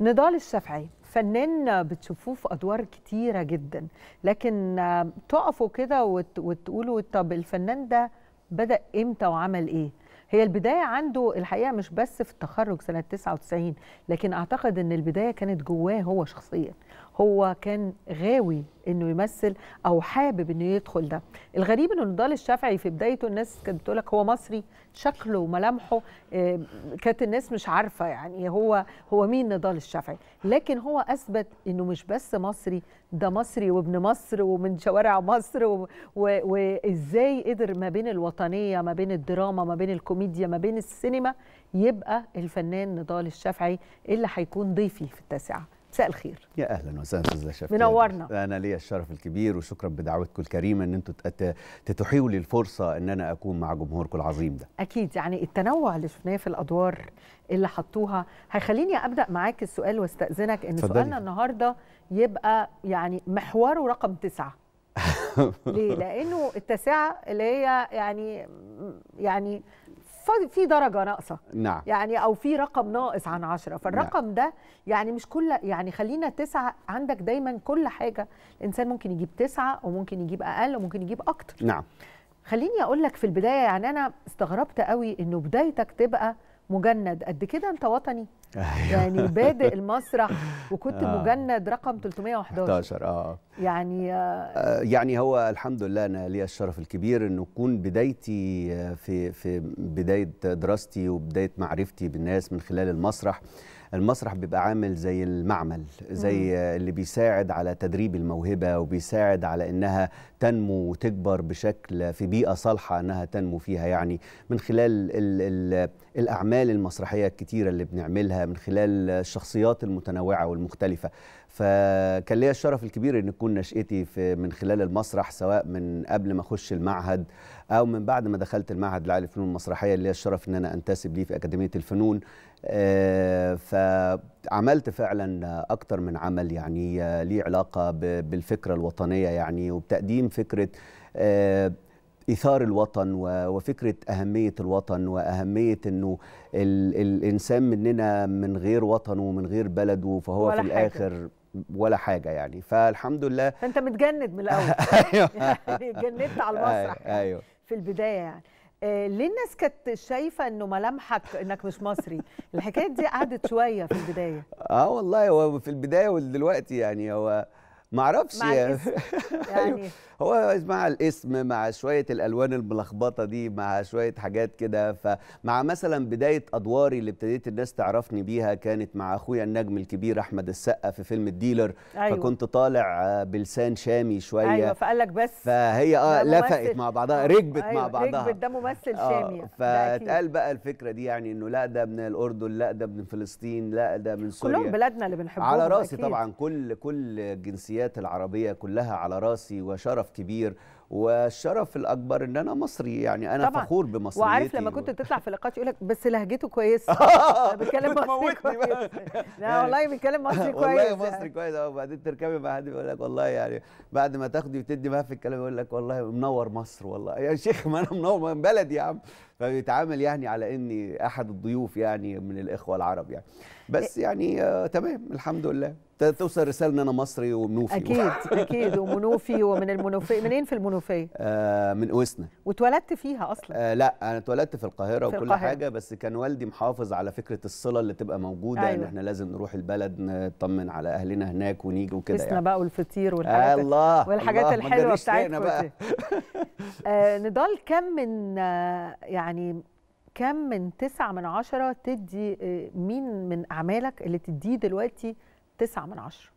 نضال الشافعي فنان بتشوفوه في ادوار كتيره جدا لكن تقفوا كده وتقولوا طب الفنان ده بدا امتى وعمل ايه هي البدايه عنده الحقيقه مش بس في التخرج سنه 99 لكن اعتقد ان البدايه كانت جواه هو شخصيا هو كان غاوي انه يمثل او حابب انه يدخل ده الغريب انه نضال الشافعي في بدايته الناس كانت بتقول لك هو مصري شكله وملامحه آه، كانت الناس مش عارفه يعني هو هو مين نضال الشافعي لكن هو اثبت انه مش بس مصري ده مصري وابن مصر ومن شوارع مصر وازاي قدر ما بين الوطنيه ما بين الدراما ما بين الكوميديا ما بين السينما يبقى الفنان نضال الشافعي اللي هيكون ضيفي في التاسعه مساء الخير يا اهلا وسهلا استاذه شفيق منورنا انا ليا الشرف الكبير وشكرا بدعوتكم الكريمه ان انتم تتيحوا لي الفرصه ان انا اكون مع جمهوركم العظيم ده اكيد يعني التنوع اللي شفناه في الادوار اللي حطوها هيخليني ابدا معاك السؤال واستاذنك ان فضلي. سؤالنا النهارده يبقى يعني محوره رقم تسعة ليه لانه التاسعه اللي هي يعني يعني في درجه ناقصه نعم يعني او في رقم ناقص عن عشرة فالرقم نعم. ده يعني مش كل يعني خلينا تسعه عندك دايما كل حاجه الانسان ممكن يجيب تسعه وممكن يجيب اقل وممكن يجيب اكتر نعم خليني اقول لك في البدايه يعني انا استغربت قوي انه بدايتك تبقى مجند قد كده انت وطني أيوه. يعني بادئ المسرح وكنت آه. مجند رقم 311 اه يعني آه،, آه يعني هو الحمد لله انا لي الشرف الكبير انه اكون بدايتي آه، في في بدايه دراستي وبدايه معرفتي بالناس من خلال المسرح المسرح بيبقى عامل زي المعمل زي اللي بيساعد على تدريب الموهبه وبيساعد على انها تنمو وتكبر بشكل في بيئه صالحه انها تنمو فيها يعني من خلال الـ الـ الاعمال المسرحيه الكتيره اللي بنعملها من خلال الشخصيات المتنوعه والمختلفه فكان ليا الشرف الكبير ان تكون نشأتي في من خلال المسرح سواء من قبل ما اخش المعهد او من بعد ما دخلت المعهد العالي للفنون المسرحيه اللي هي الشرف ان انا انتسب ليه في اكاديميه الفنون آه، فعملت فعلا اكتر من عمل يعني آه، ليه علاقه بالفكره الوطنيه يعني وبتقديم فكره آه، إثار الوطن وفكرة أهمية الوطن وأهمية أنه الإنسان مننا من غير وطنه ومن غير بلده فهو في الآخر ولا حاجه يعني فالحمد لله فانت متجند من الاول أيوه. يعني اتجندت على المسرح أيوة. يعني، أيوة. في البدايه يعني آه، ليه الناس كانت شايفه انه ملامحك انك مش مصري الحكايه دي قعدت شويه في البدايه اه والله هو في البدايه ودلوقتي يعني هو معرفش يعني, أيوه. يعني هو مع الاسم مع شويه الالوان الملخبطه دي مع شويه حاجات كده فمع مثلا بدايه ادواري اللي ابتديت الناس تعرفني بيها كانت مع اخويا النجم الكبير احمد السقا في فيلم الديلر أيوة. فكنت طالع بلسان شامي شويه ايوه فقال لك بس فهي اه لفقت مع بعضها آه، ركبت أيوة مع بعضها ركبت ده ممثل آه، شامي آه فاتقال بقى الفكره دي يعني انه لا ده من الاردن لا ده من فلسطين لا ده من سوريا كلهم بلادنا اللي بنحبهم على راسي أكيد. طبعا كل كل الجنسيات العربيه كلها على راسي وشرف شرف كبير والشرف الاكبر ان انا مصري يعني انا طبعًا. فخور بمصريتي وعارف لما كنت تطلع في لقاءات يقول لك بس لهجته كويسه بتكلم مصري كويس لا والله بيتكلم مصري كويس والله مصري كويس اه وبعدين تركبي مع حد يقول لك والله يعني بعد ما تاخدي وتدي بقى في الكلام يقول لك والله منور مصر والله يا شيخ ما انا منور من بلدي يا عم فبيتعامل يعني على اني احد الضيوف يعني من الاخوه العرب يعني بس إيه. يعني آه تمام الحمد لله توصل رساله ان انا مصري ومنوفي اكيد اكيد ومنوفي ومن المنوفيه منين في المنوفيه آه من اوسنا واتولدت فيها اصلا آه لا انا اتولدت في القاهره في وكل القاهرة. حاجه بس كان والدي محافظ على فكره الصله اللي تبقى موجوده أيوة. ان احنا لازم نروح البلد نطمن على اهلنا هناك ونيجي وكده يعني بقى والفطير والحاجات آه الله والحاجات الله الحلوه بتاعتنا بقى آه نضال كم من آه يعني يعني كم من تسعة من عشرة تدي آه، مين من أعمالك اللي تديه دلوقتي تسعة من عشرة؟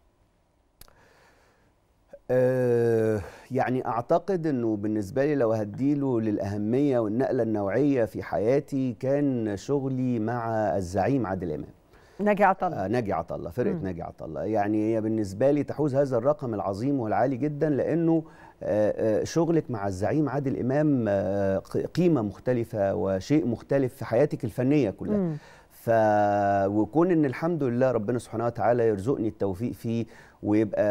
أه يعني أعتقد أنه بالنسبة لي لو هديله للأهمية والنقلة النوعية في حياتي كان شغلي مع الزعيم عادل إمام ناجي عطله آه ناجي عطله فرقه ناجي عطله يعني هي بالنسبه لي تحوز هذا الرقم العظيم والعالي جدا لانه آه، آه، شغلك مع الزعيم عادل امام آه، قيمه مختلفه وشيء مختلف في حياتك الفنيه كلها مم. ف وكون ان الحمد لله ربنا سبحانه وتعالى يرزقني التوفيق فيه ويبقى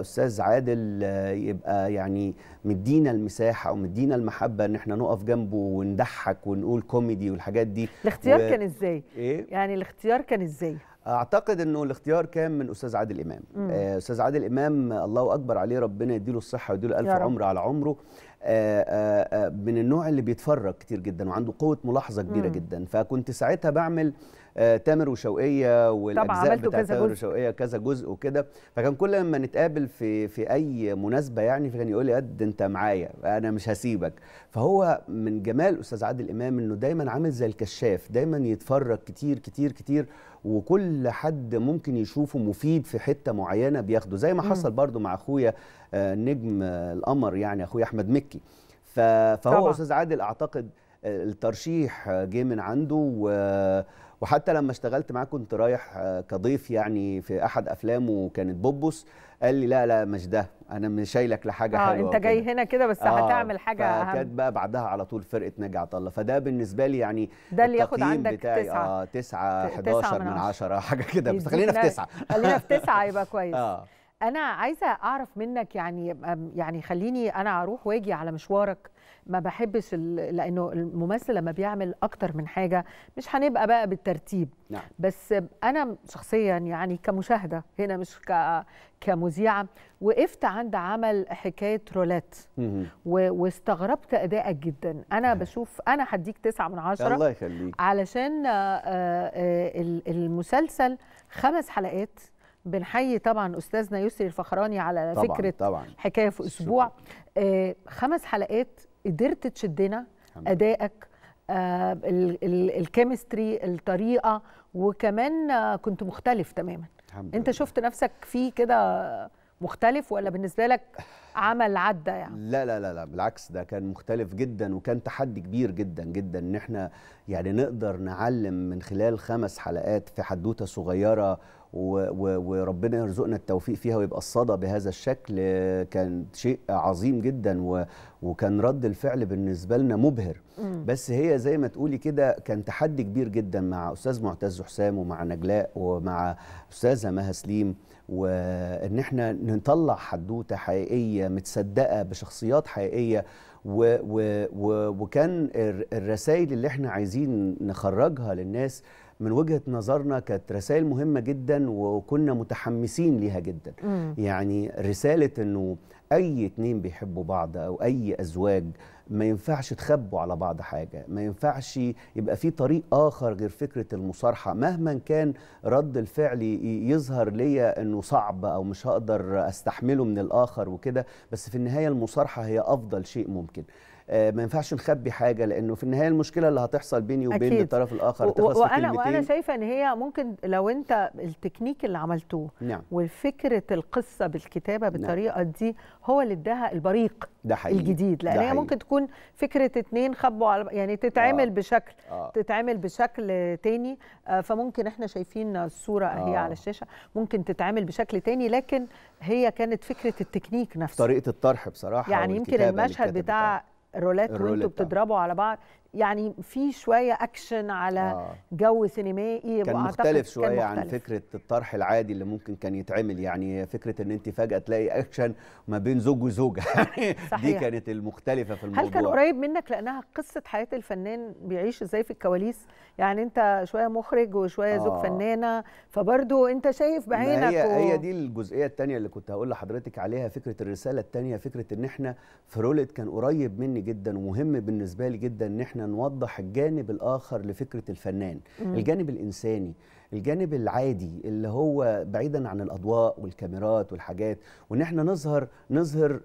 استاذ عادل يبقى يعني مدينا المساحه او مدينا المحبه ان احنا نقف جنبه ونضحك ونقول كوميدي والحاجات دي الاختيار و... كان ازاي؟ إيه؟ يعني الاختيار كان ازاي؟ اعتقد انه الاختيار كان من استاذ عادل امام مم. آه، استاذ عادل امام الله اكبر عليه ربنا يديله الصحه ويديله الف عمر على عمره آآ آه، آآ آه، من النوع اللي بيتفرج كتير جدا وعنده قوه ملاحظه كبيره مم. جدا فكنت ساعتها بعمل تامر وشوقيه والاجزاء بتاع تامر وشوقيه كذا جزء وكده فكان كل ما نتقابل في في اي مناسبه يعني فكان يقول لي قد انت معايا انا مش هسيبك فهو من جمال استاذ عادل امام انه دايما عامل زي الكشاف دايما يتفرج كتير كتير كتير وكل حد ممكن يشوفه مفيد في حته معينه بياخده زي ما حصل برضو مع اخويا آه، نجم القمر يعني اخويا احمد مكي فهو استاذ عادل اعتقد الترشيح جه من عنده و وحتى لما اشتغلت معاه كنت رايح آه، كضيف يعني في احد افلامه كانت بوبوس قال لي لا لا مش ده انا مش شايلك لحاجه آه، حلوه آه انت جاي هنا كده بس آه هتعمل حاجه فكانت بقى بعدها على طول فرقه ناجي عطا الله فده بالنسبه لي يعني ده اللي ياخد عندك بتاعي تسعة اه 9 11 من 10 حاجه كده بس خلينا في 9 خلينا في 9 يبقى كويس آه. انا عايزه اعرف منك يعني يعني خليني انا اروح واجي على مشوارك ما بحبش لانه الممثل لما بيعمل اكتر من حاجه مش هنبقى بقى بالترتيب نعم. بس انا شخصيا يعني كمشاهده هنا مش ك... كمذيعه وقفت عند عمل حكايه رولات و... واستغربت ادائك جدا انا بشوف انا هديك تسعة من عشرة الله يخليك علشان آه، آه، آه، المسلسل خمس حلقات بنحيي طبعا استاذنا يسري الفخراني على طبعًا فكره طبعًا حكايه في اسبوع آه خمس حلقات قدرت تشدنا ادائك آه الكيمستري الطريقه وكمان آه كنت مختلف تماما انت لله. شفت نفسك فيه كده مختلف ولا بالنسبه لك عمل عدى يعني لا لا لا لا بالعكس ده كان مختلف جدا وكان تحدي كبير جدا جدا ان احنا يعني نقدر نعلم من خلال خمس حلقات في حدوته صغيره وربنا يرزقنا التوفيق فيها ويبقى الصدى بهذا الشكل كان شيء عظيم جدا وكان رد الفعل بالنسبه لنا مبهر بس هي زي ما تقولي كده كان تحدي كبير جدا مع استاذ معتز حسام ومع نجلاء ومع استاذه مها سليم وان احنا نطلع حدوته حقيقيه متصدقه بشخصيات حقيقيه و و و وكان الرسائل اللي احنا عايزين نخرجها للناس من وجهه نظرنا كانت رسائل مهمه جدا وكنا متحمسين ليها جدا مم. يعني رساله انه اي اتنين بيحبوا بعض او اي ازواج ما ينفعش تخبوا على بعض حاجه ما ينفعش يبقى في طريق اخر غير فكره المصارحه مهما كان رد الفعل يظهر ليا انه صعب او مش هقدر استحمله من الاخر وكده بس في النهايه المصارحه هي افضل شيء ممكن آه، ما ينفعش نخبي حاجه لانه في النهايه المشكله اللي هتحصل بيني وبين أكيد. الطرف الاخر هتخلص في وانا وانا شايفه ان هي ممكن لو انت التكنيك اللي عملتوه نعم. وفكره القصه بالكتابه نعم. بالطريقه نعم. دي هو اللي اداها البريق ده حقيقي. الجديد لان هي ممكن تكون فكره اتنين خبوا على يعني تتعمل آه. بشكل آه. تتعمل بشكل تاني آه، فممكن احنا شايفين الصوره اهي آه. على الشاشه ممكن تتعمل بشكل تاني لكن هي كانت فكره التكنيك نفسه طريقه الطرح بصراحه يعني يمكن المشهد بتاع الرولات وانتوا آه. بتضربوا على بعض يعني في شويه اكشن على آه. جو سينمائي كان مختلف شويه كان مختلف. عن فكره الطرح العادي اللي ممكن كان يتعمل يعني فكره ان انت فجاه تلاقي اكشن ما بين زوج وزوجه يعني دي كانت المختلفه في الموضوع هل كان قريب منك لانها قصه حياه الفنان بيعيش ازاي في الكواليس يعني انت شويه مخرج وشويه آه. زوج فنانه فبرضه انت شايف بعينك هي, و... هي دي الجزئيه الثانيه اللي كنت هقول لحضرتك عليها فكره الرساله الثانيه فكره ان احنا في رولت كان قريب مني جدا ومهم بالنسبه لي جدا ان احنا احنا نوضح الجانب الاخر لفكره الفنان الجانب الانساني الجانب العادي اللي هو بعيدا عن الاضواء والكاميرات والحاجات وان احنا نظهر نظهر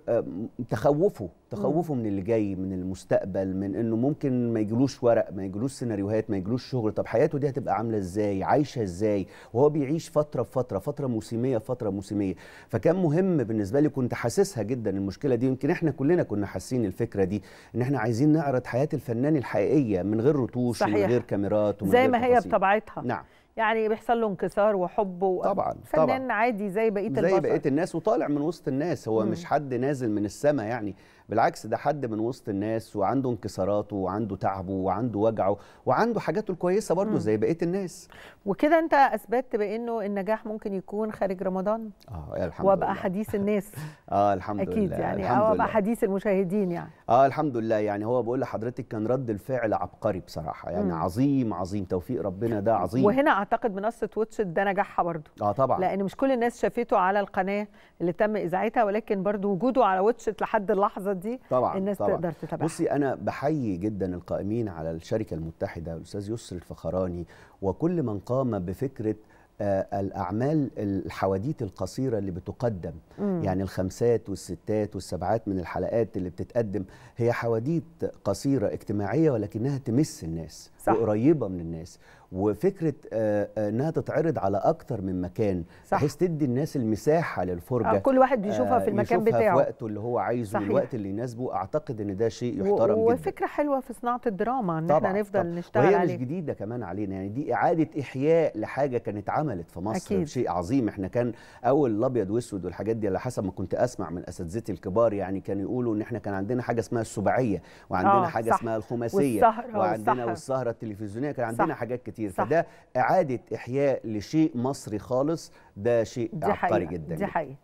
تخوفه تخوفه من اللي جاي من المستقبل من انه ممكن ما يجلوش ورق ما يجلوش سيناريوهات ما يجلوش شغل طب حياته دي هتبقى عامله ازاي عايشه ازاي وهو بيعيش فتره بفتره فتره موسميه فتره موسميه فكان مهم بالنسبه لي كنت حاسسها جدا المشكله دي يمكن احنا كلنا كنا حاسين الفكره دي ان احنا عايزين نعرض حياه الفنان الحقيقيه من غير رتوش صحيح. ومن غير كاميرات ومن زي غير ما هي بطبيعتها نعم يعني بيحصل له انكسار وحب طبعا فنان طبعا. عادي زي بقيه البشر زي بقيه الناس وطالع من وسط الناس هو مم. مش حد نازل من السماء يعني بالعكس ده حد من وسط الناس وعنده انكساراته وعنده تعبه وعنده وجعه وعنده حاجاته الكويسه برضه زي بقيه الناس وكده انت اثبتت بانه النجاح ممكن يكون خارج رمضان اه الحمد وابقى لله. حديث الناس اه الحمد أكيد لله اكيد يعني الحمد او ابقى حديث المشاهدين يعني اه الحمد لله يعني هو بقول لحضرتك كان رد الفعل عبقري بصراحه يعني مم. عظيم عظيم توفيق ربنا ده عظيم وهنا اعتقد منصه تويتش ده نجاحها برضه اه طبعا لان مش كل الناس شافته على القناه اللي تم اذاعتها ولكن برضه وجوده على واتش لحد اللحظه الدورات دي طبعا الناس طبعا. تقدر تتابع بصي انا بحيي جدا القائمين على الشركه المتحده الاستاذ يسر الفخراني وكل من قام بفكره آه، الأعمال الحواديت القصيرة اللي بتقدم مم. يعني الخمسات والستات والسبعات من الحلقات اللي بتتقدم هي حواديت قصيرة اجتماعية ولكنها تمس الناس صح. وقريبه من الناس وفكره آه، آه، انها تتعرض على اكتر من مكان صح. بحيث تدي الناس المساحه للفرجه آه، كل واحد بيشوفها في المكان يشوفها بتاعه في وقته اللي هو عايزه الوقت اللي يناسبه اعتقد ان ده شيء يحترم و... جدا وفكره حلوه في صناعه الدراما ان طبعًا. احنا نفضل طبعًا. نشتغل وهي عليه. مش جديده كمان علينا يعني دي اعاده احياء لحاجه كانت عملت في مصر أكيد. شيء عظيم احنا كان اول الابيض واسود والحاجات دي على حسب ما كنت اسمع من اساتذتي الكبار يعني كانوا يقولوا ان احنا كان عندنا حاجه اسمها السباعيه وعندنا آه حاجه صح. اسمها الخماسيه والسهرة وعندنا والسهره التلفزيونيه كان عندنا صح. حاجات كتير صح. فده اعاده احياء لشيء مصري خالص ده شيء عبقري جدا دي حقيقه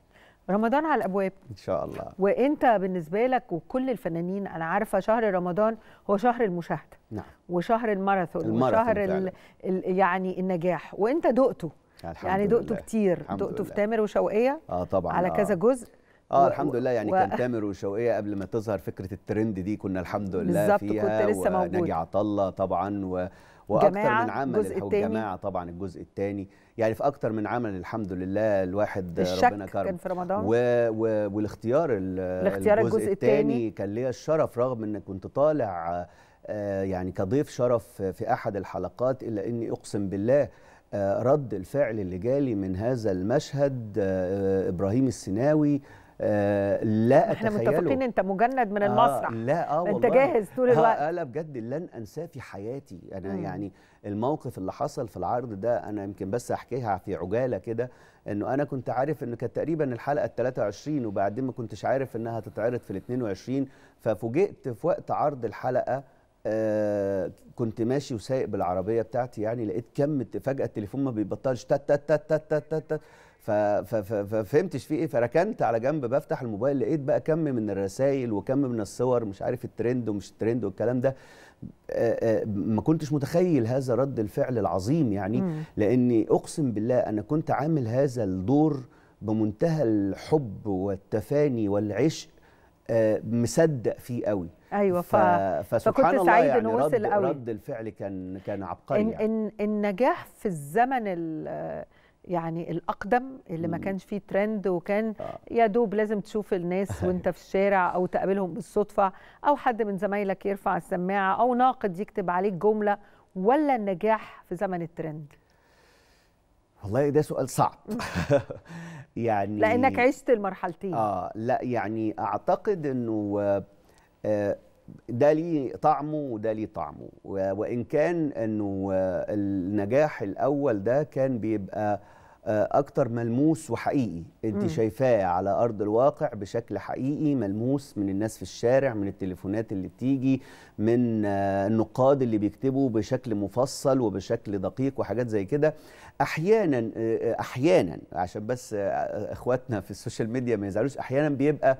رمضان على الابواب ان شاء الله وانت بالنسبه لك وكل الفنانين انا عارفه شهر رمضان هو شهر المشاهده نعم وشهر الماراثون, الماراثون وشهر الـ الـ يعني النجاح وانت دقته يعني دقته كتير دقته في تامر وشوقيه اه طبعا على آه. كذا جزء اه و... الحمد لله يعني و... كان تامر وشوقيه قبل ما تظهر فكره الترند دي كنا الحمد لله فيها كنت لسه وناجي عطا طبعا و... واكثر من عمل الجماعه طبعا الجزء الثاني يعني في اكثر من عمل الحمد لله الواحد ربنا كرم كان في رمضان و... و... والاختيار ال... الاختيار الجزء الثاني كان ليا الشرف رغم ان كنت طالع آه، يعني كضيف شرف في احد الحلقات الا اني اقسم بالله آه، رد الفعل اللي جالي من هذا المشهد آه، ابراهيم السيناوي آه، لا احنا متفقين انت مجند من آه، المسرح آه لا اه والله انت جاهز طول الوقت آه لا بجد لن انساه في حياتي انا مم. يعني الموقف اللي حصل في العرض ده انا يمكن بس احكيها في عجاله كده انه انا كنت عارف ان كانت تقريبا الحلقه ال 23 وبعدين ما كنتش عارف انها هتتعرض في ال 22 ففوجئت في وقت عرض الحلقه آه كنت ماشي وسايق بالعربيه بتاعتي يعني لقيت كم فجاه التليفون ما بيبطلش تات تات تات تات تات, تات ففهمتش فيه ايه فركنت على جنب بفتح الموبايل لقيت بقى كم من الرسائل وكم من الصور مش عارف الترند ومش الترند والكلام ده آه، آه، ما كنتش متخيل هذا رد الفعل العظيم يعني لاني اقسم بالله انا كنت عامل هذا الدور بمنتهى الحب والتفاني والعشق آه، مصدق فيه قوي ايوه ف... فسبحان فكنت سعيد يعني انه وصل قوي رد الفعل كان كان عبقري إن... يعني. النجاح في الزمن ال يعني الاقدم اللي ما كانش فيه ترند وكان آه. يا دوب لازم تشوف الناس وانت في الشارع او تقابلهم بالصدفه او حد من زمايلك يرفع السماعه او ناقد يكتب عليك جمله ولا النجاح في زمن الترند والله ده سؤال صعب يعني لانك عشت المرحلتين اه لا يعني اعتقد انه آه، ده ليه طعمه وده ليه طعمه وان كان انه آه، النجاح الاول ده كان بيبقى اكتر ملموس وحقيقي انت شايفاه على ارض الواقع بشكل حقيقي ملموس من الناس في الشارع من التليفونات اللي بتيجي من آه، النقاد اللي بيكتبوا بشكل مفصل وبشكل دقيق وحاجات زي كده احيانا آه، آه، احيانا عشان بس اخواتنا في السوشيال ميديا ما يزعلوش احيانا بيبقى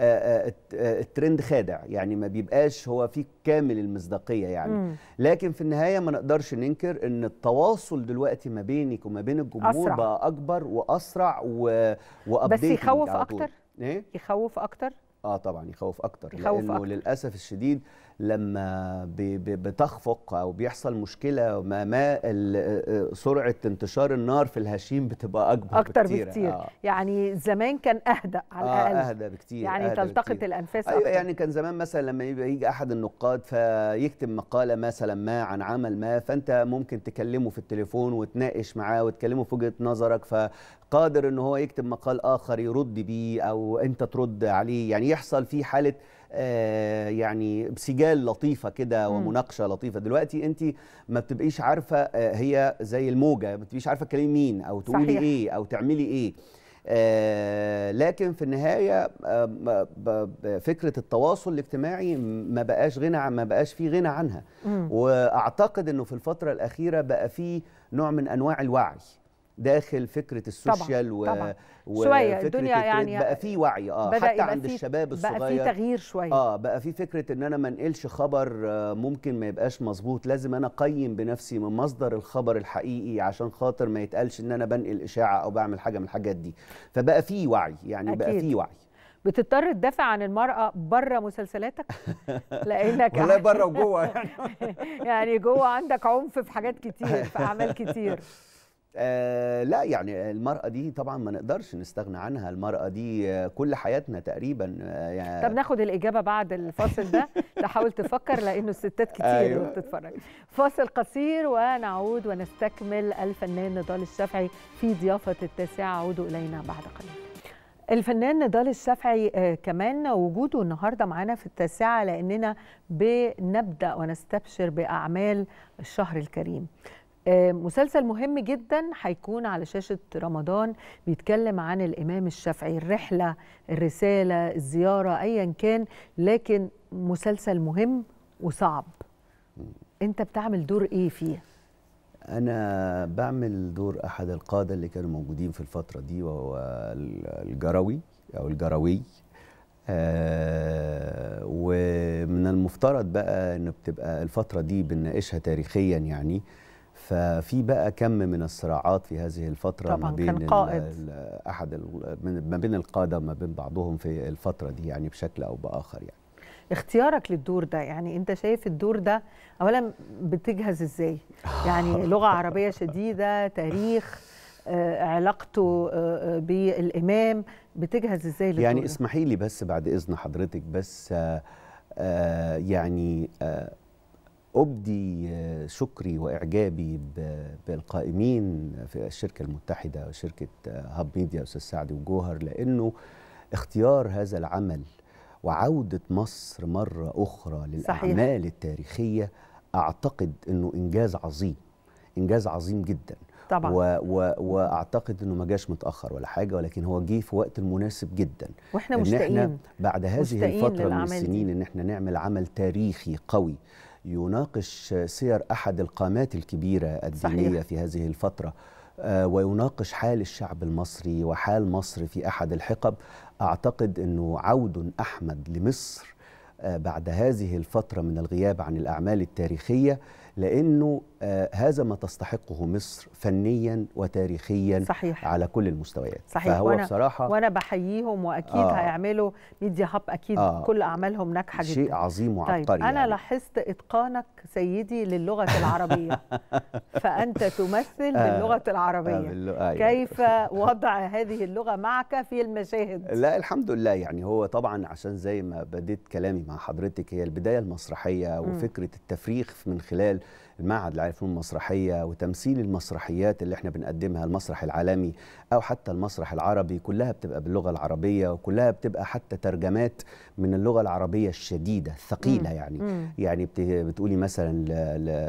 آه، آه، آه، الترند خادع يعني ما بيبقاش هو فيه كامل المصداقيه يعني مم. لكن في النهايه ما نقدرش ننكر ان التواصل دلوقتي ما بينك وما بين الجمهور أسرع. بقى اكبر واسرع و... بس يخوف اكتر ايه يخوف اكتر اه طبعا يخوف اكتر يخوف لانه أكتر. للاسف الشديد لما بتخفق او بيحصل مشكله ما ما سرعه انتشار النار في الهشيم بتبقى اكبر اكتر بكتير, بكتير. آه. يعني زمان كان اهدى على آه الاقل اهدى بكتير يعني أهدأ تلتقط بكتير. الانفاس ايوه أكتر. يعني كان زمان مثلا لما يجي احد النقاد فيكتب مقاله مثلا ما عن عمل ما فانت ممكن تكلمه في التليفون وتناقش معاه وتكلمه في وجهه نظرك فقادر ان هو يكتب مقال اخر يرد بيه او انت ترد عليه يعني يحصل في حاله آه، يعني بسجال لطيفه كده ومناقشه لطيفه دلوقتي انت ما بتبقيش عارفه آه، هي زي الموجه ما بتبقيش عارفه تكلمي مين او تقولي صحيح. ايه او تعملي ايه آه، لكن في النهايه فكره التواصل الاجتماعي ما بقاش غنى ما بقاش في غنى عنها واعتقد انه في الفتره الاخيره بقى في نوع من انواع الوعي داخل فكره السوشيال طبعًا. و... طبعًا. و... شويه الدنيا يعني بقى في وعي اه بدأ حتى عند الشباب الصغير بقى في تغيير شويه اه بقى في فكره ان انا ما انقلش خبر آه، ممكن ما يبقاش مظبوط لازم انا اقيم بنفسي من مصدر الخبر الحقيقي عشان خاطر ما يتقالش ان انا بنقل اشاعه او بعمل حاجه من الحاجات دي فبقى في وعي يعني أكيد. بقى في وعي بتضطر تدافع عن المرأة بره مسلسلاتك لأنك والله بره وجوه يعني يعني جوه عندك عنف في حاجات كتير في أعمال كتير آه لا يعني المرأة دي طبعا ما نقدرش نستغنى عنها المرأة دي آه، كل حياتنا تقريبا يعني طب ناخد الإجابة بعد الفاصل ده تحاول تفكر لأنه الستات كتير أيوة. بتتفرج فاصل قصير ونعود ونستكمل الفنان نضال الشافعي في ضيافة التاسعة عودوا إلينا بعد قليل الفنان نضال الشافعي آه، كمان وجوده النهارده معانا في التاسعه لاننا بنبدا ونستبشر باعمال الشهر الكريم. آه، مسلسل مهم جدا هيكون على شاشة رمضان بيتكلم عن الإمام الشافعي الرحلة الرسالة الزيارة أيا كان لكن مسلسل مهم وصعب أنت بتعمل دور إيه فيه؟ أنا بعمل دور أحد القادة اللي كانوا موجودين في الفترة دي وهو الجروي أو الجروي آه ومن المفترض بقى أن بتبقى الفترة دي بنناقشها تاريخيا يعني آه ففي بقى كم من الصراعات في هذه الفتره طبعا ما بين كان قائد. ال احد ما بين القاده ما بين بعضهم في الفتره دي يعني بشكل او باخر يعني اختيارك للدور ده يعني انت شايف الدور ده اولا بتجهز ازاي يعني لغه عربيه شديده تاريخ آه، علاقته آه، آه، بالامام بتجهز ازاي للدور يعني اسمحي لي بس بعد اذن حضرتك بس يعني أبدي آه، شكري وإعجابي بالقائمين في الشركة المتحدة وشركة هاب آه، ميديا أستاذ سعد وجوهر لأنه اختيار هذا العمل وعودة مصر مرة أخرى للأعمال صحيح. التاريخية أعتقد أنه إنجاز عظيم إنجاز عظيم جدا طبعا و و واعتقد انه ما جاش متاخر ولا حاجه ولكن هو جه في وقت المناسب جدا واحنا مشتاقين إن احنا بعد هذه الفتره من السنين دي. ان احنا نعمل عمل تاريخي قوي يناقش سير أحد القامات الكبيرة الدينية صحيح. في هذه الفترة آه، ويناقش حال الشعب المصري وحال مصر في أحد الحقب أعتقد أنه عود أحمد لمصر آه، بعد هذه الفترة من الغياب عن الأعمال التاريخية لأنه آه، هذا ما تستحقه مصر فنيا وتاريخيا صحيح. على كل المستويات صحيح. فهو وأنا بصراحه وانا بحييهم واكيد آه. هيعملوا ميديا هاب اكيد آه. كل اعمالهم ناجحه جدا شيء عظيم طيب، وعبقري طيب انا يعني. لاحظت اتقانك سيدي للغه العربيه فانت تمثل آه. باللغه آه، العربيه آه. يعني. كيف وضع هذه اللغه معك في المشاهد لا الحمد لله يعني هو طبعا عشان زي ما بديت كلامي مع حضرتك هي البدايه المسرحيه وفكره التفريخ من خلال المعهد العالي للفنون المسرحيه وتمثيل المسرحيات اللي احنا بنقدمها المسرح العالمي او حتى المسرح العربي كلها بتبقى باللغه العربيه وكلها بتبقى حتى ترجمات من اللغه العربيه الشديده الثقيله يعني مم. يعني بتقولي مثلا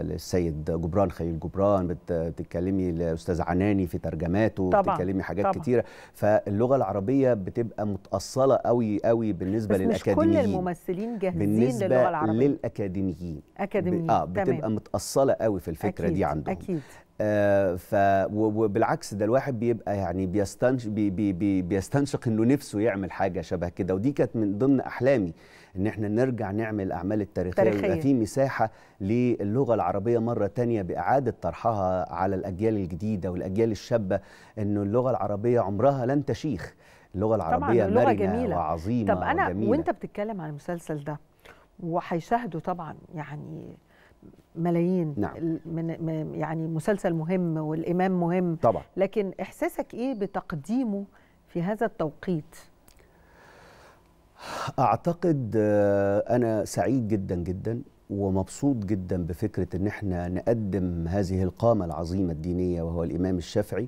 للسيد جبران خليل جبران بتتكلمي الاستاذ عناني في ترجماته طبعا. بتتكلمي حاجات طبعا. كتيره فاللغه العربيه بتبقى متاصله قوي قوي بالنسبه بس للاكاديميين مش كل الممثلين جاهزين للغه العربيه بالنسبه للاكاديميين اكاديميين اه بتبقى تمام. متاصله مفصله قوي في الفكره أكيد دي عندهم اكيد آه ف وبالعكس ده الواحد بيبقى يعني بيستنش بي بي بي بيستنشق انه نفسه يعمل حاجه شبه كده ودي كانت من ضمن احلامي ان احنا نرجع نعمل الاعمال التاريخيه ويبقى في مساحه للغه العربيه مره تانية باعاده طرحها على الاجيال الجديده والاجيال الشابه انه اللغه العربيه عمرها لن تشيخ اللغه العربيه طبعاً مرنه جميلة. وعظيمه طب انا وجميلة. وانت بتتكلم عن المسلسل ده وهيشاهدوا طبعا يعني ملايين نعم. من يعني مسلسل مهم والامام مهم طبعا لكن احساسك ايه بتقديمه في هذا التوقيت اعتقد آه، انا سعيد جدا جدا ومبسوط جدا بفكره ان احنا نقدم هذه القامه العظيمه الدينيه وهو الامام الشافعي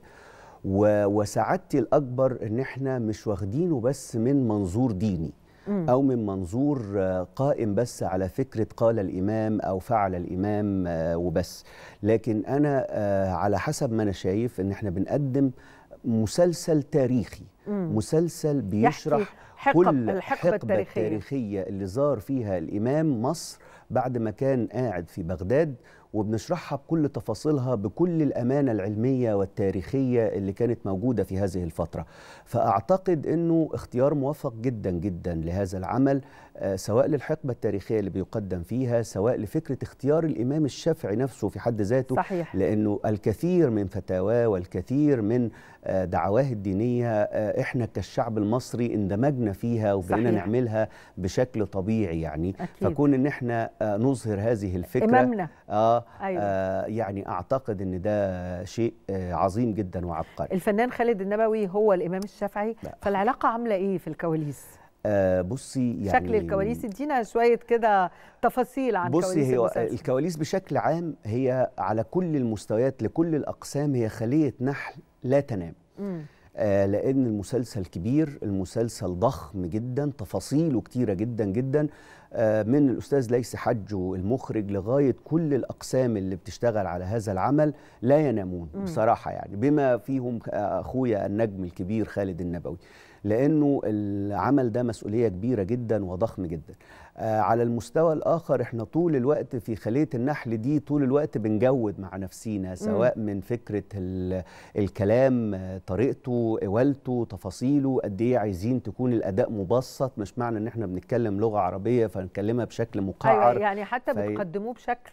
وسعادتي الاكبر ان احنا مش واخدينه بس من منظور ديني أو من منظور آه، قائم بس على فكرة قال الإمام أو فعل الإمام آه، وبس لكن أنا آه، على حسب ما أنا شايف أن احنا بنقدم مسلسل تاريخي مسلسل بيشرح حقب كل الحقبة التاريخية. التاريخية اللي زار فيها الإمام مصر بعد ما كان قاعد في بغداد وبنشرحها بكل تفاصيلها بكل الأمانة العلمية والتاريخية اللي كانت موجودة في هذه الفترة فأعتقد أنه اختيار موفق جدا جدا لهذا العمل آه، سواء للحقبة التاريخية اللي بيقدم فيها سواء لفكرة اختيار الإمام الشافعي نفسه في حد ذاته صحيح. لأنه الكثير من فتاواه والكثير من آه، دعواه الدينية آه، احنا كالشعب المصري اندمجنا فيها وبقينا نعملها بشكل طبيعي يعني أكيد. فكون ان احنا آه، نظهر هذه الفكرة إمامنا. آه أيوة. آه يعني اعتقد ان ده شيء عظيم جدا وعبقري الفنان خالد النبوي هو الامام الشافعي فالعلاقة عاملة ايه في الكواليس؟ آه بصي يعني شكل الكواليس ادينا شويه كده تفاصيل عن بصي كواليس هي المسلسل. الكواليس بشكل عام هي على كل المستويات لكل الاقسام هي خليه نحل لا تنام آه لان المسلسل كبير المسلسل ضخم جدا تفاصيله كتيره جدا جدا آه من الاستاذ ليس حج المخرج لغايه كل الاقسام اللي بتشتغل على هذا العمل لا ينامون مم. بصراحه يعني بما فيهم اخويا النجم الكبير خالد النبوي لانه العمل ده مسؤوليه كبيره جدا وضخم جدا آه، على المستوى الاخر احنا طول الوقت في خليه النحل دي طول الوقت بنجود مع نفسينا سواء من فكره الكلام آه، طريقته قوالته تفاصيله قد ايه عايزين تكون الاداء مبسط مش معنى ان احنا بنتكلم لغه عربيه فنتكلمها بشكل مقعر أيوة يعني حتى بتقدموه بشكل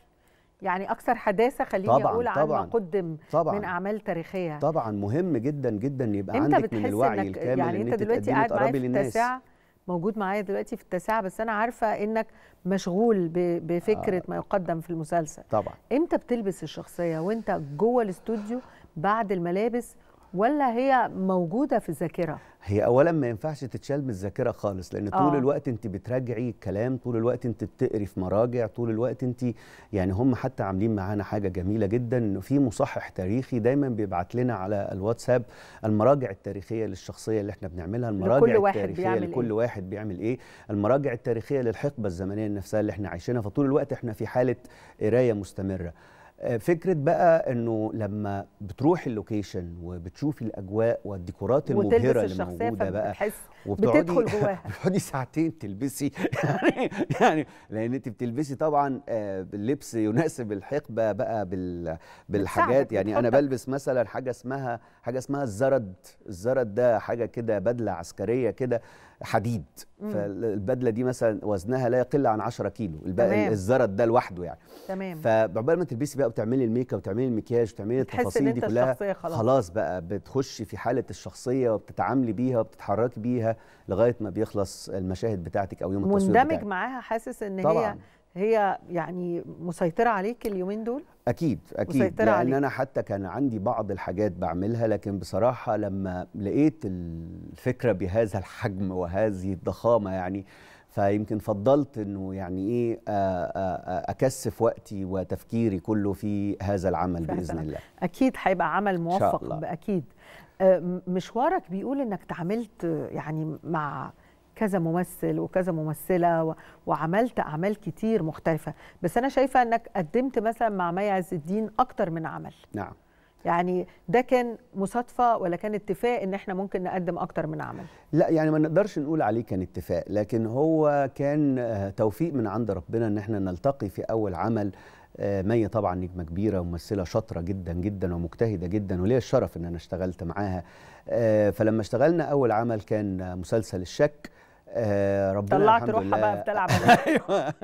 يعني اكثر حداثه خليني طبعًا اقول عن ما قدم طبعًا من اعمال تاريخيه طبعا مهم جدا جدا يبقى عندك من الوعي الكامل يعني انت دلوقتي قاعد معايا في التاسعه موجود معايا دلوقتي في التاسعه بس انا عارفه انك مشغول بفكره آه. ما يقدم في المسلسل طبعا امتى بتلبس الشخصيه وانت جوه الاستوديو بعد الملابس ولا هي موجوده في الذاكره هي اولا ما ينفعش تتشال من الذاكره خالص لان طول آه. الوقت انت بتراجعي كلام طول الوقت انت بتقري في مراجع طول الوقت انت يعني هم حتى عاملين معانا حاجه جميله جدا انه في مصحح تاريخي دايما بيبعت لنا على الواتساب المراجع التاريخيه للشخصيه اللي احنا بنعملها المراجع لكل واحد التاريخيه بيعمل لكل إيه؟ واحد بيعمل ايه المراجع التاريخيه للحقبه الزمنيه نفسها اللي احنا عايشينها فطول الوقت احنا في حاله قرايه مستمره آه، فكره بقى انه لما بتروح اللوكيشن وبتشوفي الاجواء والديكورات المبهره اللي موجوده بقى وبتقعدي بتقعدي ساعتين تلبسي يعني يعني لان انت بتلبسي طبعا آه، لبس يناسب الحقبه بقى بالحاجات يعني انا بلبس مثلا حاجه اسمها حاجه اسمها الزرد الزرد ده حاجه كده بدله عسكريه كده حديد مم. فالبدله دي مثلا وزنها لا يقل عن 10 كيلو الزرد ده لوحده يعني تمام فعقبال ما تلبسي بقى وتعملي الميك اب وتعملي المكياج وتعملي التفاصيل دي كلها خلاص. خلاص بقى بتخشي في حاله الشخصيه وبتتعاملي بيها وبتتحركي بيها لغايه ما بيخلص المشاهد بتاعتك او يوم التصوير مندمج بتاعتك. معاها حاسس ان طبعًا. هي هي يعني مسيطره عليك اليومين دول اكيد اكيد لان يعني انا حتى كان عندي بعض الحاجات بعملها لكن بصراحه لما لقيت الفكره بهذا الحجم وهذه الضخامه يعني فيمكن فضلت انه يعني ايه اكثف وقتي وتفكيري كله في هذا العمل فهزة. باذن الله اكيد هيبقى عمل موفق اكيد مشوارك بيقول انك تعاملت يعني مع كذا ممثل وكذا ممثله وعملت اعمال كتير مختلفه بس انا شايفه انك قدمت مثلا مع مي عز الدين اكتر من عمل نعم يعني ده كان مصادفه ولا كان اتفاق ان احنا ممكن نقدم اكتر من عمل لا يعني ما نقدرش نقول عليه كان اتفاق لكن هو كان آه، توفيق من عند ربنا ان احنا نلتقي في اول عمل آه، مي طبعا نجمه كبيره وممثله شاطره جدا جدا ومجتهده جدا وليا الشرف ان انا اشتغلت معاها آه، فلما اشتغلنا اول عمل كان مسلسل الشك آه ربنا طلعت روحها بقى بتلعب أيوه.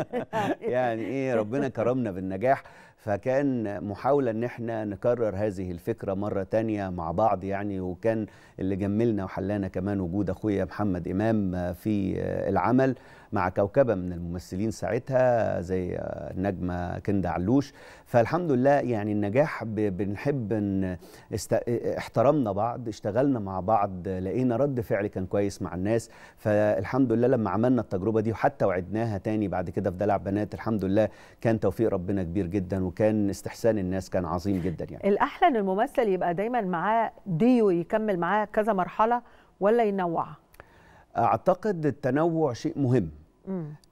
يعني ايه ربنا كرمنا بالنجاح فكان محاولة ان احنا نكرر هذه الفكرة مرة تانية مع بعض يعني وكان اللي جملنا وحلانا كمان وجود اخويا محمد امام في العمل مع كوكبه من الممثلين ساعتها زي النجمه كندا علوش فالحمد لله يعني النجاح بنحب ان است... احترمنا بعض اشتغلنا مع بعض لقينا رد فعل كان كويس مع الناس فالحمد لله لما عملنا التجربه دي وحتى وعدناها تاني بعد كده في دلع بنات الحمد لله كان توفيق ربنا كبير جدا وكان استحسان الناس كان عظيم جدا يعني الاحلى ان الممثل يبقى دايما معاه ديو يكمل معاه كذا مرحله ولا ينوع اعتقد التنوع شيء مهم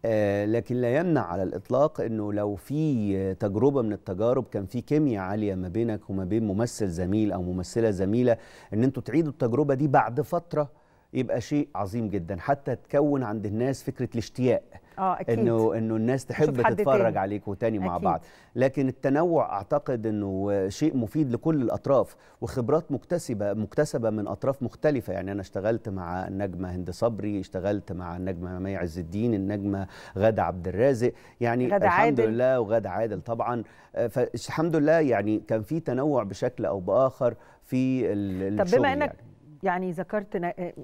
آه لكن لا يمنع على الاطلاق انه لو في تجربه من التجارب كان في كيمياء عاليه ما بينك وما بين ممثل زميل او ممثله زميله ان انتوا تعيدوا التجربه دي بعد فتره يبقى شيء عظيم جدا حتى تكون عند الناس فكره الاشتياق اه اكيد انه انه الناس تحب تتفرج تاني. عليكم تاني مع أكيد. بعض لكن التنوع اعتقد انه شيء مفيد لكل الاطراف وخبرات مكتسبه مكتسبه من اطراف مختلفه يعني انا اشتغلت مع النجمه هند صبري اشتغلت مع النجمه مي عز الدين النجمه غاده عبد الرازق يعني غادة الحمد عادل. لله وغاده عادل طبعا آه، فالحمد لله يعني كان في تنوع بشكل او باخر في الشغل طب بما انك يعني. يعني ذكرت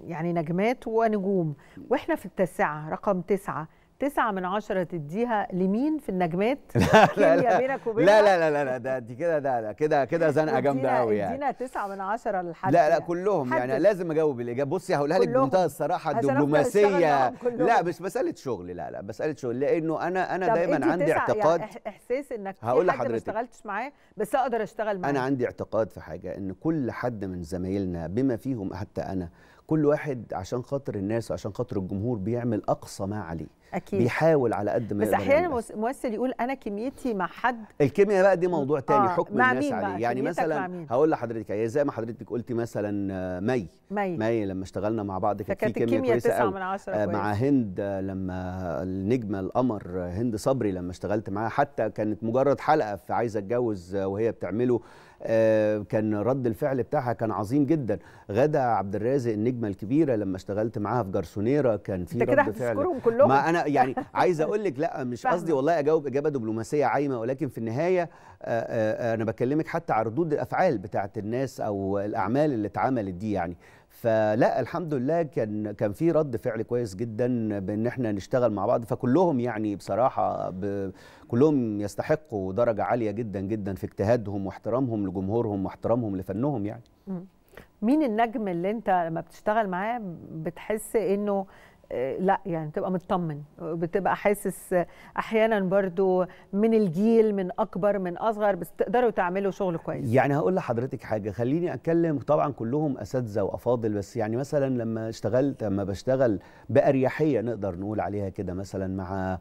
يعني نجمات ونجوم واحنا في التاسعه رقم تسعه تسعة من عشرة تديها لمين في النجمات؟ لا لا لا بينك لا لا لا لا لا ده دي كده ده كده كده زنقة جامدة قوي يعني ادينا تسعة من عشرة لحد لا لا كلهم يعني لازم اجاوب الاجابة بصي هقولها لك بمنتهى الصراحة الدبلوماسية لا مش مسألة شغل لا لا مسألة شغل لأنه أنا أنا دايما عندي يعني اعتقاد يعني إحساس إنك هقول لحضرتك ما اشتغلتش معاه بس أقدر أشتغل معاه أنا عندي اعتقاد في حاجة إن كل حد من زمايلنا بما فيهم حتى أنا كل واحد عشان خاطر الناس وعشان خاطر الجمهور بيعمل اقصى ما عليه أكيد. بيحاول على قد ما بس احيانا ممثل يقول انا كميتي مع حد الكيمياء بقى دي موضوع تاني آه. حكم مع الناس عليه يعني مثلا هقول لحضرتك يعني زي ما حضرتك قلتي مثلا آه، مي مي, مي لما اشتغلنا مع بعض كانت في كيمياء كويسه قوي من عشرة آه، مع هند آه، لما النجمه القمر هند صبري لما اشتغلت معاها حتى كانت مجرد حلقه في عايزه اتجوز وهي بتعمله آه، كان رد الفعل بتاعها كان عظيم جدا غدا عبد الرازق النجمه الكبيره لما اشتغلت معاها في جرسونيرا كان في رد فعل كلهم. ما انا يعني عايز اقول لك لا مش قصدي والله اجاوب اجابه دبلوماسيه عايمه ولكن في النهايه آه، آه، انا بكلمك حتى على ردود الافعال بتاعت الناس او الاعمال اللي اتعملت دي يعني فلا الحمد لله كان كان في رد فعل كويس جدا بان احنا نشتغل مع بعض فكلهم يعني بصراحه ب... كلهم يستحقوا درجه عاليه جدا جدا في اجتهادهم واحترامهم لجمهورهم واحترامهم لفنهم يعني مين النجم اللي انت لما بتشتغل معاه بتحس انه لا يعني تبقى مطمن بتبقى حاسس احيانا برضو من الجيل من اكبر من اصغر بس تقدروا تعملوا شغل كويس يعني هقول لحضرتك حاجه خليني اتكلم طبعا كلهم اساتذه وافاضل بس يعني مثلا لما اشتغلت لما بشتغل باريحيه نقدر نقول عليها كده مثلا مع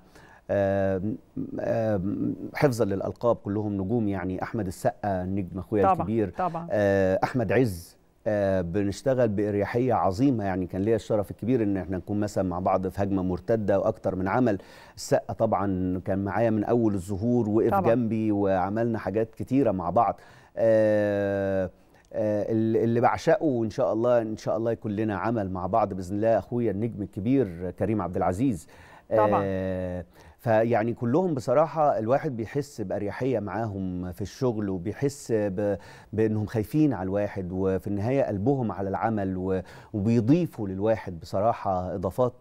حفظا للالقاب كلهم نجوم يعني احمد السقا نجم اخويا الكبير طبعا. آه، احمد عز آه، بنشتغل باريحيه عظيمه يعني كان ليا الشرف الكبير ان احنا نكون مثلا مع بعض في هجمه مرتده واكتر من عمل السقا طبعا كان معايا من اول الظهور وقف جنبي وعملنا حاجات كتيره مع بعض آه، آه، اللي بعشقه وان شاء الله ان شاء الله يكون لنا عمل مع بعض باذن الله اخويا النجم الكبير كريم عبد العزيز طبعا فيعني كلهم بصراحه الواحد بيحس باريحيه معاهم في الشغل وبيحس ب... بانهم خايفين على الواحد وفي النهايه قلبهم على العمل و... وبيضيفوا للواحد بصراحه اضافات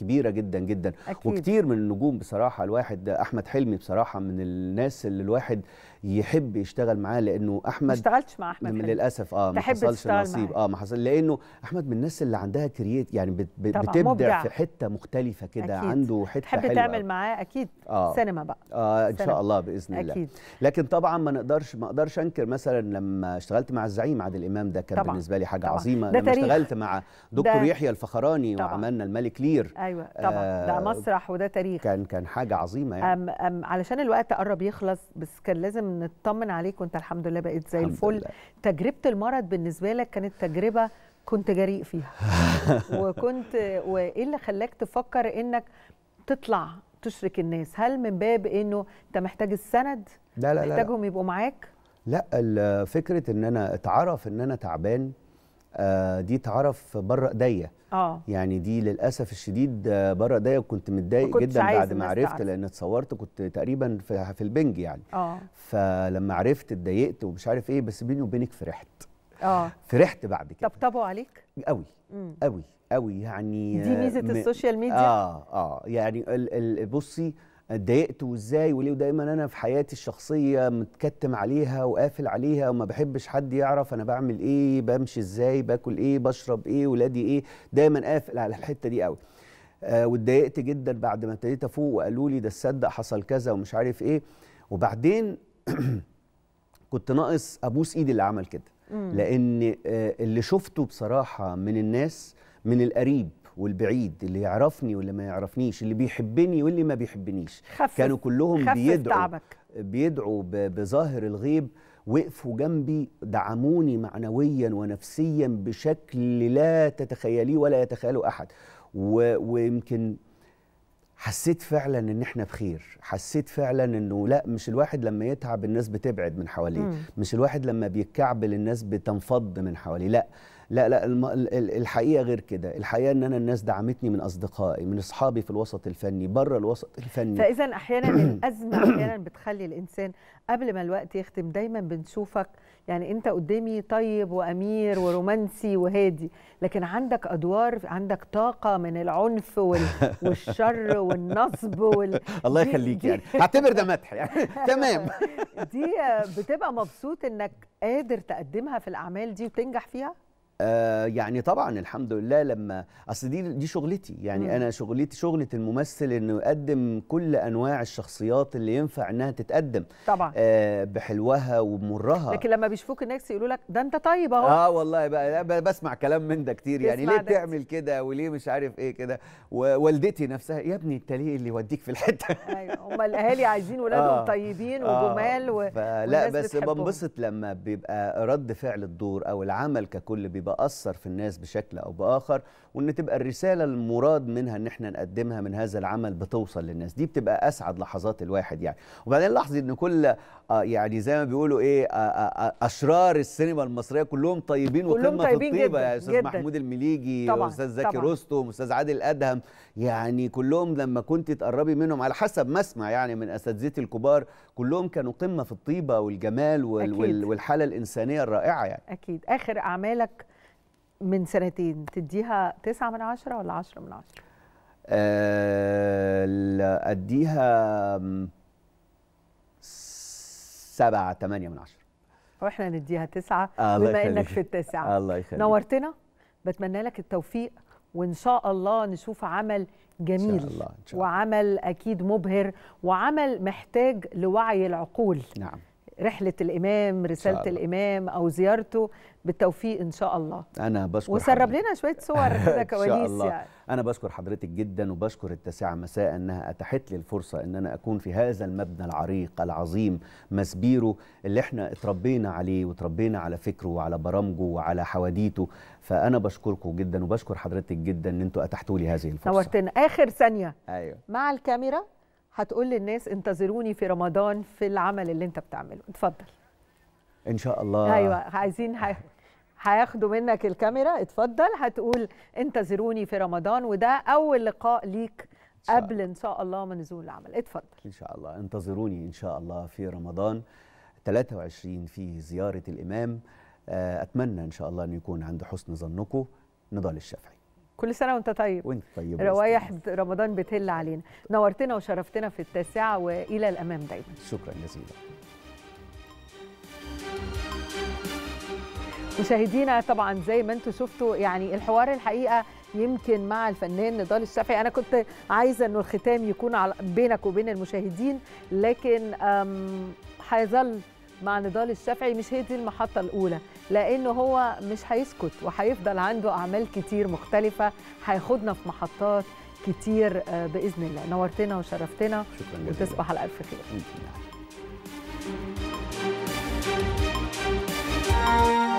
كبيره جدا جدا أكيد. وكتير من النجوم بصراحه الواحد احمد حلمي بصراحه من الناس اللي الواحد يحب يشتغل معاه لانه احمد ما اشتغلتش مع احمد للاسف اه ما حصلش نصيب اه ما حصل لانه احمد من الناس اللي عندها كرييت يعني بتبدع مبدع. في حته مختلفه كده عنده حته حلوه تحب تعمل معاه اكيد آه. سينما بقى اه ان سينما. شاء الله باذن أكيد. الله لكن طبعا ما نقدرش ما اقدرش انكر مثلا لما اشتغلت مع الزعيم عادل امام ده كان طبعا. بالنسبه لي حاجه طبعا. عظيمه لما تاريخ. اشتغلت مع دكتور يحيى الفخراني طبعا. وعملنا الملك لير ايوه طبعا آه ده مسرح وده تاريخ كان كان حاجه عظيمه يعني أم أم علشان الوقت قرب يخلص بس كان لازم نطمن عليك وانت الحمد لله بقيت زي الفل لله. تجربه المرض بالنسبه لك كانت تجربه كنت جريء فيها وكنت وايه اللي خلاك تفكر انك تطلع تشرك الناس هل من باب انه انت محتاج السند لا لا محتاجهم لا. يبقوا معاك لا فكره ان انا اتعرف ان انا تعبان آه، دي اتعرف بره ايديا اه يعني دي للاسف الشديد آه، بره ده وكنت متضايق جدا بعد ما عرفت عارف. لان اتصورت كنت تقريبا في, في البنج يعني اه فلما عرفت اتضايقت ومش عارف ايه بس بيني وبينك فرحت اه فرحت بعد كده طبطبوا عليك قوي قوي قوي يعني دي ميزه آه، م... السوشيال ميديا اه اه يعني ال... ال... بصي اتضايقت وازاي وليه ودايما انا في حياتي الشخصيه متكتم عليها وقافل عليها وما بحبش حد يعرف انا بعمل ايه بمشي ازاي باكل ايه بشرب ايه ولادي ايه دايما قافل على الحته دي قوي آه واتضايقت جدا بعد ما ابتديت افوق وقالوا لي ده تصدق حصل كذا ومش عارف ايه وبعدين كنت ناقص ابوس ايد اللي عمل كده لان آه اللي شفته بصراحه من الناس من القريب والبعيد اللي يعرفني واللي ما يعرفنيش اللي بيحبني واللي ما بيحبنيش خفف كانوا كلهم خفف بيدعوا تعبك. بيدعوا بظاهر الغيب وقفوا جنبي دعموني معنويا ونفسيا بشكل لا تتخيليه ولا يتخيله احد ويمكن حسيت فعلا ان احنا بخير حسيت فعلا انه لا مش الواحد لما يتعب الناس بتبعد من حواليه مش الواحد لما بيتكعبل الناس بتنفض من حواليه لا لا لا الحقيقه غير كده الحقيقه ان انا الناس دعمتني من اصدقائي من اصحابي في الوسط الفني بره الوسط الفني فاذا احيانا الازمه احيانا بتخلي الانسان قبل ما الوقت يختم دايما بنشوفك يعني انت قدامي طيب وامير ورومانسي وهادي لكن عندك ادوار عندك طاقه من العنف وال... والشر والنصب وال... الله يخليك يعني هعتبر ده مدح يعني تمام دي بتبقى مبسوط انك قادر تقدمها في الاعمال دي وتنجح فيها آه يعني طبعا الحمد لله لما اصل دي دي شغلتي يعني مم. انا شغلتي شغله الممثل انه يقدم كل انواع الشخصيات اللي ينفع انها تتقدم طبعا آه بحلوها وبمرها لكن لما بيشوفوك الناس يقولوا لك ده انت طيب اهو اه والله بقى بسمع كلام من ده كتير يعني ليه بتعمل كده وليه مش عارف ايه كده ووالدتي نفسها يا ابني انت ليه اللي يوديك في الحته ايوه هم الاهالي عايزين ولادهم آه. طيبين آه. وجمال آه. و... لا بس بنبسط لما بيبقى رد فعل الدور او العمل ككل بيبقى باثر في الناس بشكل او باخر وان تبقى الرساله المراد منها ان احنا نقدمها من هذا العمل بتوصل للناس دي بتبقى اسعد لحظات الواحد يعني وبعدين لاحظي ان كل آه، يعني زي ما بيقولوا ايه آه، آه، اشرار السينما المصريه كلهم طيبين وقمه طيبين الطيبه جداً يعني استاذ محمود المليجي وأستاذ زكي رستم وأستاذ عادل ادهم يعني كلهم لما كنت تقربي منهم على حسب ما اسمع يعني من اساتذتي الكبار كلهم كانوا قمه في الطيبه والجمال وال والحاله الانسانيه الرائعه يعني اكيد اخر اعمالك من سنتين تديها تسعة من عشرة ولا عشرة من عشرة؟ أه أديها سبعة تمانية من عشرة واحنا نديها تسعة بما انك في التاسعة الله يخليك نورتنا بتمنى لك التوفيق وان شاء الله نشوف عمل جميل إن شاء الله. إن شاء الله. وعمل اكيد مبهر وعمل محتاج لوعي العقول نعم رحله الامام رساله الامام او زيارته بالتوفيق ان شاء الله انا بشكر وسرب لنا شويه صور كده كواليس إن شاء الله. يعني انا بشكر حضرتك جدا وبشكر التاسعه مساء انها اتاحت لي الفرصه ان انا اكون في هذا المبنى العريق العظيم مسبيره اللي احنا اتربينا عليه وتربينا على فكره وعلى برامجه وعلى حواديته فانا بشكركم جدا وبشكر حضرتك جدا ان انتوا اتحتوا لي هذه الفرصه نورتنا اخر ثانيه ايوه مع الكاميرا هتقول للناس انتظروني في رمضان في العمل اللي انت بتعمله اتفضل ان شاء الله ايوه عايزين ه... هياخدوا منك الكاميرا اتفضل هتقول انتظروني في رمضان وده اول لقاء ليك قبل ان شاء الله ما نزول العمل اتفضل ان شاء الله انتظروني ان شاء الله في رمضان 23 في زياره الامام آه، اتمنى ان شاء الله ان يكون عند حسن ظنكم نضال الشافعي كل سنه وانت طيب وانت طيب روايح رمضان بتهل علينا نورتنا وشرفتنا في التاسعه والى الامام دايما شكرا جزيلا مشاهدينا طبعا زي ما انتم شفتوا يعني الحوار الحقيقه يمكن مع الفنان نضال الشافعي انا كنت عايزه انه الختام يكون بينك وبين المشاهدين لكن هيظل مع نضال الشافعي مش هي دي المحطة الأولى لأنه هو مش هيسكت وهيفضل عنده أعمال كتير مختلفة هياخدنا في محطات كتير آه، بإذن الله نورتنا وشرفتنا وتصبح على ألف خير